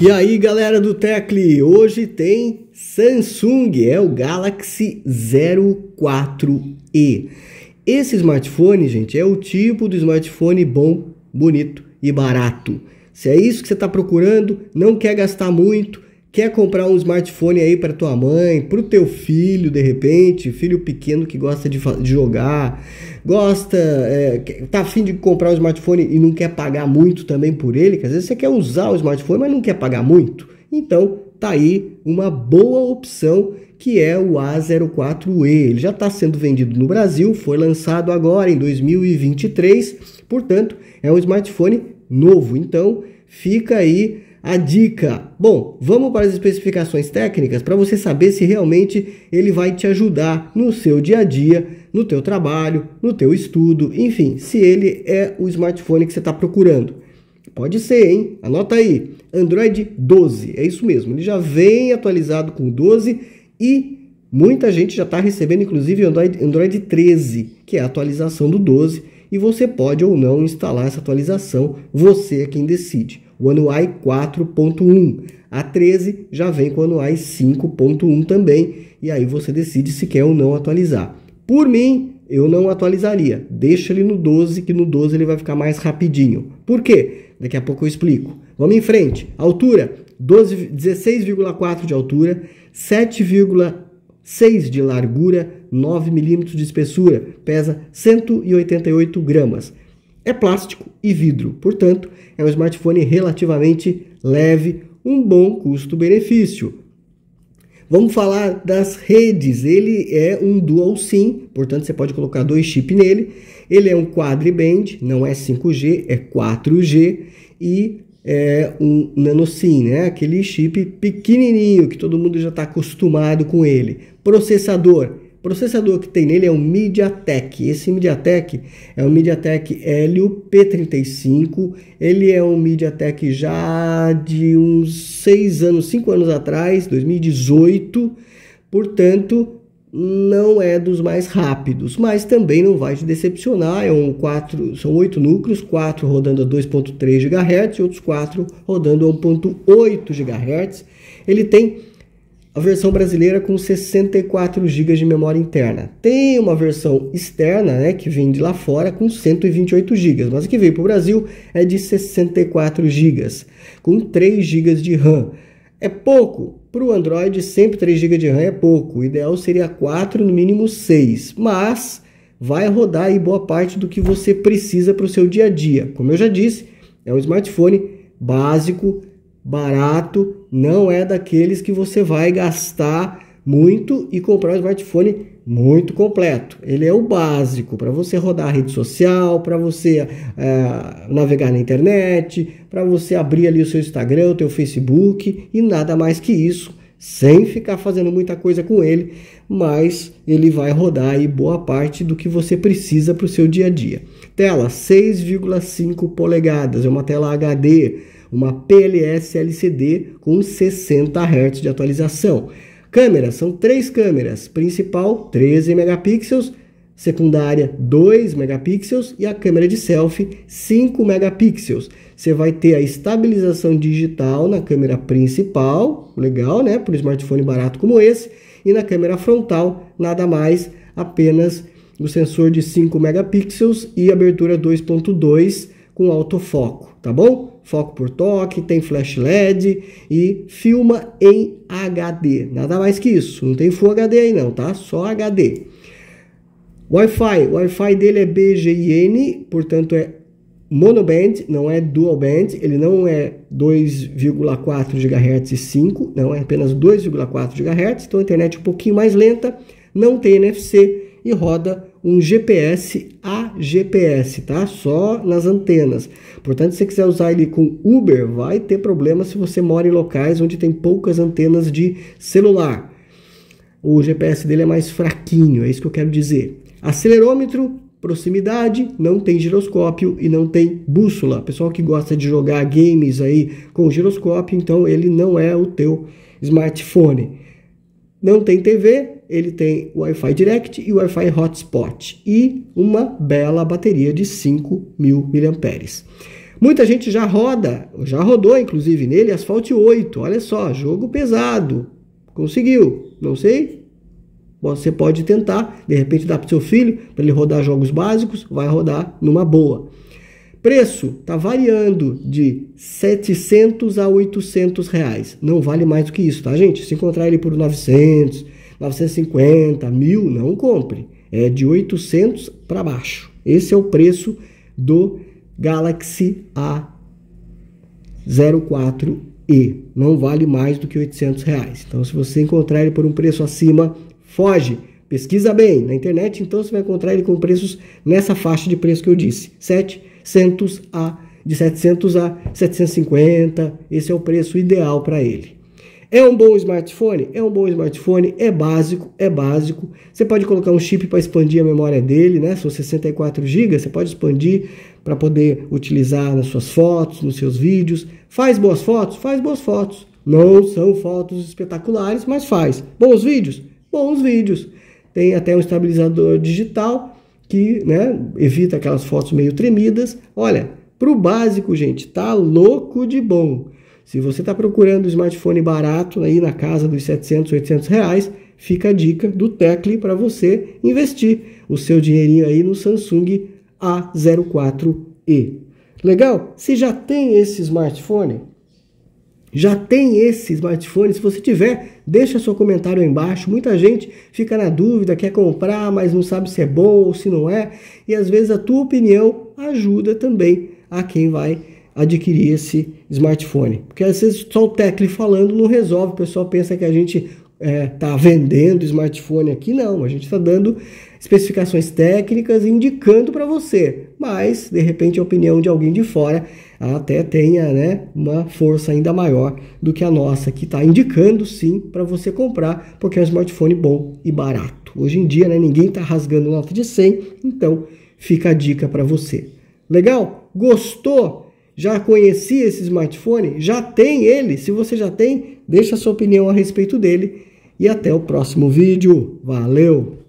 E aí galera do Tecle, hoje tem Samsung, é o Galaxy 04e. Esse smartphone, gente, é o tipo do smartphone bom, bonito e barato. Se é isso que você está procurando, não quer gastar muito, Quer comprar um smartphone aí para tua mãe, para o teu filho, de repente, filho pequeno que gosta de, de jogar, gosta, é, tá afim de comprar um smartphone e não quer pagar muito também por ele, que às vezes você quer usar o smartphone, mas não quer pagar muito. Então, tá aí uma boa opção que é o A04E. Ele já está sendo vendido no Brasil, foi lançado agora em 2023, portanto, é um smartphone novo. Então, fica aí a dica. Bom, vamos para as especificações técnicas para você saber se realmente ele vai te ajudar no seu dia a dia, no teu trabalho, no teu estudo, enfim, se ele é o smartphone que você está procurando. Pode ser, hein? Anota aí, Android 12, é isso mesmo. Ele já vem atualizado com 12 e muita gente já está recebendo, inclusive, Android, Android 13, que é a atualização do 12 e você pode ou não instalar essa atualização, você é quem decide o anuai 4.1. A 13 já vem com o anuai 5.1 também, e aí você decide se quer ou não atualizar. Por mim, eu não atualizaria. Deixa ele no 12, que no 12 ele vai ficar mais rapidinho. Por quê? Daqui a pouco eu explico. Vamos em frente. Altura, 16,4 de altura, 7,6 de largura, 9 milímetros de espessura, pesa 188 gramas. É plástico e vidro, portanto, é um smartphone relativamente leve, um bom custo-benefício. Vamos falar das redes. Ele é um dual SIM, portanto você pode colocar dois chips nele. Ele é um quadriband, não é 5G, é 4G e é um nano SIM, né? Aquele chip pequenininho que todo mundo já está acostumado com ele. Processador processador que tem nele é o MediaTek. Esse MediaTek é um MediaTek Helio P35. Ele é um MediaTek já de uns 6 anos, 5 anos atrás, 2018. Portanto, não é dos mais rápidos, mas também não vai te decepcionar. É um quatro, são oito núcleos, quatro rodando a 2.3 GHz e outros quatro rodando a 1.8 GHz. Ele tem a versão brasileira com 64 GB de memória interna. Tem uma versão externa, né, que vem de lá fora com 128 GB, mas a que veio para o Brasil é de 64 GB, com 3 GB de RAM. É pouco? Para o Android, sempre 3 GB de RAM é pouco. O ideal seria 4, no mínimo 6, mas vai rodar aí boa parte do que você precisa para o seu dia a dia. Como eu já disse, é um smartphone básico barato, não é daqueles que você vai gastar muito e comprar um smartphone muito completo. Ele é o básico para você rodar a rede social, para você é, navegar na internet, para você abrir ali o seu Instagram, o teu Facebook e nada mais que isso sem ficar fazendo muita coisa com ele, mas ele vai rodar aí boa parte do que você precisa para o seu dia a dia. Tela 6,5 polegadas, é uma tela HD, uma PLS LCD com 60 Hz de atualização. Câmeras, são três câmeras, principal 13 megapixels, secundária 2 megapixels e a câmera de selfie 5 megapixels. Você vai ter a estabilização digital na câmera principal, legal, né, para um smartphone barato como esse, e na câmera frontal nada mais, apenas o sensor de 5 megapixels e abertura 2.2 com autofoco, tá bom? Foco por toque, tem flash LED e filma em HD. Nada mais que isso, não tem Full HD aí não, tá? Só HD. Wi-Fi, o Wi-Fi dele é BGIN, portanto é monoband, não é dual band, ele não é 2,4 GHz e 5, não é apenas 2,4 GHz, então a internet é um pouquinho mais lenta, não tem NFC e roda um GPS a GPS, tá? Só nas antenas. Portanto, se você quiser usar ele com Uber, vai ter problema se você mora em locais onde tem poucas antenas de celular. O GPS dele é mais fraquinho, é isso que eu quero dizer. Acelerômetro, proximidade, não tem giroscópio e não tem bússola. Pessoal que gosta de jogar games aí com giroscópio, então ele não é o teu smartphone. Não tem TV, ele tem Wi-Fi Direct e Wi-Fi Hotspot e uma bela bateria de 5.000 mAh. Muita gente já roda, já rodou inclusive nele Asphalt 8. Olha só, jogo pesado. Conseguiu, não sei você pode tentar, de repente, dar para o seu filho, para ele rodar jogos básicos, vai rodar numa boa. Preço está variando de 700 a 800 reais. Não vale mais do que isso, tá, gente? Se encontrar ele por 900, 950, 1000, não compre. É de 800 para baixo. Esse é o preço do Galaxy A04e. Não vale mais do que 800 reais. Então, se você encontrar ele por um preço acima Foge, pesquisa bem na internet, então você vai encontrar ele com preços nessa faixa de preço que eu disse, 700 a de 700 a 750, esse é o preço ideal para ele. É um bom smartphone? É um bom smartphone, é básico, é básico. Você pode colocar um chip para expandir a memória dele, né? São 64 GB, você pode expandir para poder utilizar nas suas fotos, nos seus vídeos. Faz boas fotos? Faz boas fotos. Não são fotos espetaculares, mas faz. Bons vídeos? bons vídeos. Tem até um estabilizador digital que né, evita aquelas fotos meio tremidas. Olha, para o básico, gente, tá louco de bom. Se você está procurando um smartphone barato aí na casa dos 700, 800 reais, fica a dica do Tecle para você investir o seu dinheirinho aí no Samsung A04e. Legal? Se já tem esse smartphone, já tem esse smartphone? Se você tiver, deixa seu comentário aí embaixo. Muita gente fica na dúvida, quer comprar, mas não sabe se é bom ou se não é. E às vezes a tua opinião ajuda também a quem vai adquirir esse smartphone. Porque às vezes só o tecle falando não resolve. O pessoal pensa que a gente está é, tá vendendo smartphone aqui, não. A gente está dando especificações técnicas indicando para você, mas de repente a opinião de alguém de fora até tenha né, uma força ainda maior do que a nossa, que está indicando sim para você comprar, porque é um smartphone bom e barato. Hoje em dia né, ninguém está rasgando nota de 100, então fica a dica para você. Legal? Gostou? Já conhecia esse smartphone? Já tem ele? Se você já tem, Deixe a sua opinião a respeito dele e até o próximo vídeo. Valeu!